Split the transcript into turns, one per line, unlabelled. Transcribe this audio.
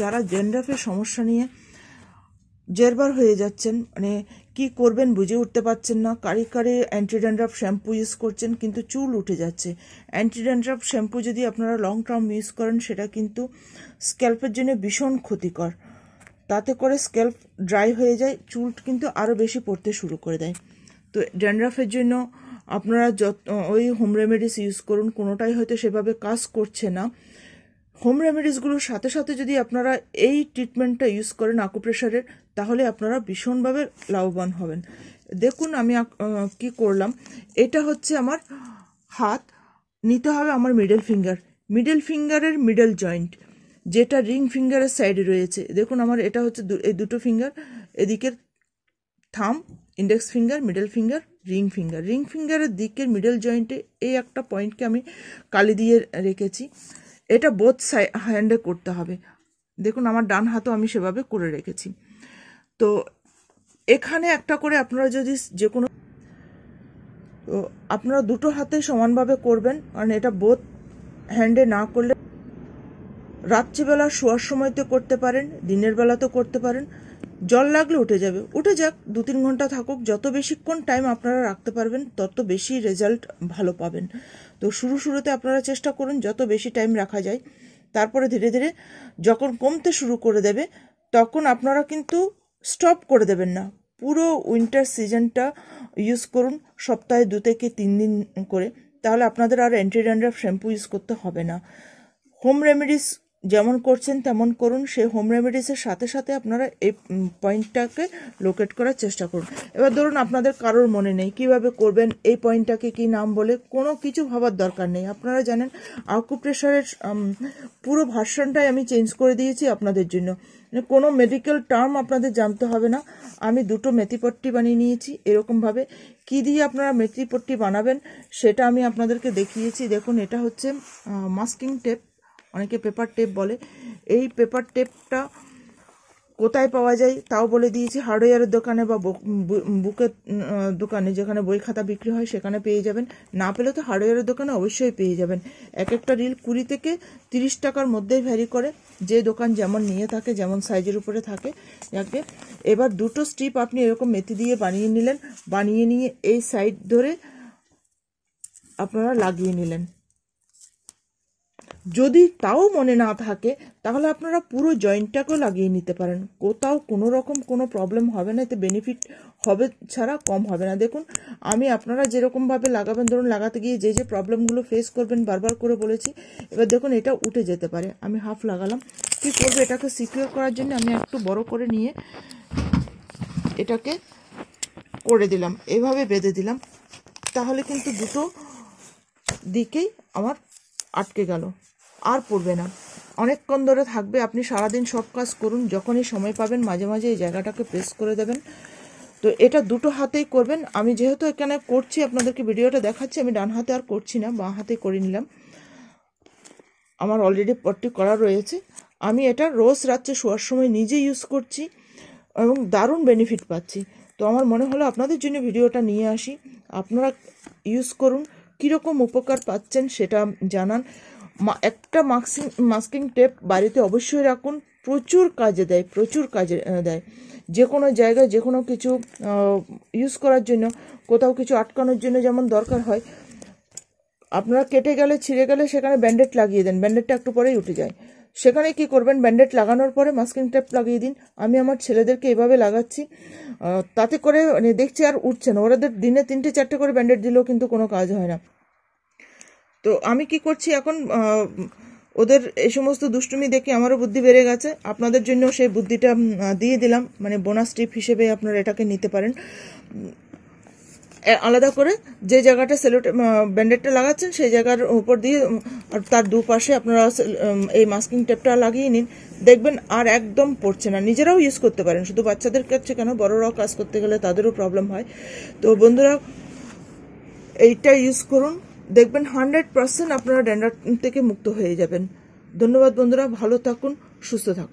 যারা জেন্ডারের সমস্যা নিয়ে জেরবার হয়ে যাচ্ছেন মানে কি করবেন বুঝে উঠতে পারছেন না কারি কারি অ্যান্টি শ্যাম্পু ইউজ করছেন কিন্তু চুল উঠে যাচ্ছে অ্যান্টি শ্যাম্পু যদি আপনারা লং টার্ম ইউজ করেন সেটা কিন্তু স্ক্যাল্পের জন্য ভীষণ ক্ষতিকর তাতে করে স্ক্যাল্প ড্রাই হয়ে যায় চুল কিন্তু আরও বেশি পড়তে শুরু করে দেয় তো ড্যান্ড্রাফের জন্য আপনারা যত ওই হোম রেমেডিস ইউজ করুন কোনোটাই হয়তো সেভাবে কাজ করছে না হোম রেমেডিসগুলোর সাথে সাথে যদি আপনারা এই ট্রিটমেন্টটা ইউজ করেন আকুপ্রেশারের তাহলে আপনারা ভীষণভাবে লাভবান হবেন দেখুন আমি কি করলাম এটা হচ্ছে আমার হাত নিতে হবে আমার মিডল ফিঙ্গার মিডল ফিঙ্গারের মিডল জয়েন্ট যেটা রিং ফিঙ্গারের সাইডে রয়েছে দেখুন আমার এটা হচ্ছে এই দুটো ফিঙ্গার এদিকের thumb index finger middle finger ring finger ring ফিঙ্গারের দিকের মিডল জয়েন্টে এই একটা পয়েন্টকে আমি কালি দিয়ে রেখেছি এটা বোথ হ্যান্ডে করতে হবে দেখুন আমার ডান হাতও আমি সেভাবে করে রেখেছি তো এখানে একটা করে আপনারা যদি যে কোনো তো আপনারা দুটো হাতে সমানভাবে করবেন কারণ এটা বোথ হ্যান্ডে না করলে রাত্রিবেলা শোয়ার সময় তো করতে পারেন দিনের বেলাতেও করতে পারেন জল লাগলে উঠে যাবে উঠে যাক দু তিন ঘন্টা থাকুক যত বেশিক্ষণ টাইম আপনারা রাখতে পারবেন তত বেশি রেজাল্ট ভালো পাবেন তো শুরু শুরুতে আপনারা চেষ্টা করুন যত বেশি টাইম রাখা যায় তারপরে ধীরে ধীরে যখন কমতে শুরু করে দেবে তখন আপনারা কিন্তু স্টপ করে দেবেন না পুরো উইন্টার সিজনটা ইউজ করুন সপ্তাহে দু থেকে তিন দিন করে তাহলে আপনাদের আর অ্যান্টি শ্যাম্পু ইউজ করতে হবে না হোম রেমেডিস যেমন করছেন তেমন করুন সেই হোম রেমেডিসের সাথে সাথে আপনারা এই পয়েন্টটাকে লোকেট করার চেষ্টা করুন এবার ধরুন আপনাদের কারোর মনে নেই কিভাবে করবেন এই পয়েন্টটাকে কি নাম বলে কোনো কিছু ভাবার দরকার নেই আপনারা জানেন আকুপ্রেশারের পুরো ভার্সনটাই আমি চেঞ্জ করে দিয়েছি আপনাদের জন্য কোনো মেডিকেল টার্ম আপনাদের জানতে হবে না আমি দুটো মেথিপট্টি বানিয়ে নিয়েছি এরকমভাবে কি দিয়ে আপনারা মেথিপট্টি বানাবেন সেটা আমি আপনাদেরকে দেখিয়েছি দেখুন এটা হচ্ছে মাস্কিং টেপ অনেকে পেপার টেপ বলে এই পেপার টেপটা কোথায় পাওয়া যায় তাও বলে দিয়েছি হার্ডওয়্যারের দোকানে বা বুকের দোকানে যেখানে বই খাতা বিক্রি হয় সেখানে পেয়ে যাবেন না পেলে তো হার্ডওয়্যারের দোকানে অবশ্যই পেয়ে যাবেন এক একটা রিল কুড়ি থেকে তিরিশ টাকার মধ্যেই ভ্যারি করে যে দোকান যেমন নিয়ে থাকে যেমন সাইজের উপরে থাকে যাকে এবার দুটো স্ট্রিপ আপনি এরকম মেথি দিয়ে বানিয়ে নিলেন বানিয়ে নিয়ে এই সাইড ধরে আপনারা লাগিয়ে নিলেন যদি তাও মনে না থাকে তাহলে আপনারা পুরো জয়েন্টটাকেও লাগিয়ে নিতে পারেন কোথাও কোনো রকম কোনো প্রবলেম হবে না এতে বেনিফিট হবে ছাড়া কম হবে না দেখুন আমি আপনারা যেরকমভাবে লাগাবেন ধরুন লাগাতে গিয়ে যে যে প্রবলেমগুলো ফেস করবেন বারবার করে বলেছি এবার দেখুন এটা উঠে যেতে পারে আমি হাফ লাগালাম কি করবো এটাকে সিকিওর করার জন্য আমি একটু বড় করে নিয়ে এটাকে করে দিলাম এভাবে বেঁধে দিলাম তাহলে কিন্তু দুটো দিকেই আমার আটকে গেল আর পড়বে না অনেকক্ষণ ধরে থাকবে আপনি সারাদিন সব কাজ করুন যখনই সময় পাবেন মাঝে মাঝে এই জায়গাটাকে প্রেস করে দেবেন তো এটা দুটো হাতেই করবেন আমি যেহেতু এখানে করছি আপনাদেরকে ভিডিওটা দেখাচ্ছি আমি ডান হাতে আর করছি না বাঁ হাতে করে নিলাম আমার অলরেডি পটটি করা রয়েছে আমি এটা রোজ রাত্রে শোয়ার সময় নিজে ইউজ করছি এবং দারুণ বেনিফিট পাচ্ছি তো আমার মনে হলো আপনাদের জন্য ভিডিওটা নিয়ে আসি আপনারা ইউজ করুন কীরকম উপকার পাচ্ছেন সেটা জানান একটা মাস্কিং মাস্কিং টেপ বাড়িতে অবশ্যই রাখুন প্রচুর কাজে দেয় প্রচুর কাজে দেয় যে কোনো জায়গায় যে কোনো কিছু ইউজ করার জন্য কোথাও কিছু আটকানোর জন্য যেমন দরকার হয় আপনারা কেটে গেলে ছিঁড়ে গেলে সেখানে ব্যান্ডেড লাগিয়ে দেন ব্যান্ডেডটা একটু পরেই উঠে যায় সেখানে কি করবেন ব্যান্ডেড লাগানোর পরে মাস্কিং টেপ লাগিয়ে দিন আমি আমার ছেলেদেরকে এভাবে লাগাচ্ছি তাতে করে মানে দেখছি আর উঠছে না ওরাদের দিনে তিনটে চারটে করে ব্যান্ডেড দিলেও কিন্তু কোনো কাজ হয় না তো আমি কি করছি এখন ওদের এই সমস্ত দুষ্টুমি দেখে আমারও বুদ্ধি বেড়ে গেছে আপনাদের জন্য সেই বুদ্ধিটা দিয়ে দিলাম মানে বোনাস টিপ হিসেবে আপনারা এটাকে নিতে পারেন আলাদা করে যে জায়গাটা সেলোটে ব্যান্ডেডটা লাগাচ্ছেন সেই জায়গার উপর দিয়ে আর তার দুপাশে আপনারা এই মাস্কিং টেপটা লাগিয়ে নিন দেখবেন আর একদম পড়ছে না নিজেরাও ইউজ করতে পারেন শুধু বাচ্চাদের কাছে কেন বড়রাও কাজ করতে গেলে তাদেরও প্রবলেম হয় তো বন্ধুরা এইটা ইউজ করুন দেখবেন হান্ড্রেড পার্সেন্ট আপনারা ড্যান্ডার থেকে মুক্ত হয়ে যাবেন ধন্যবাদ বন্ধুরা ভালো থাকুন সুস্থ থাকুন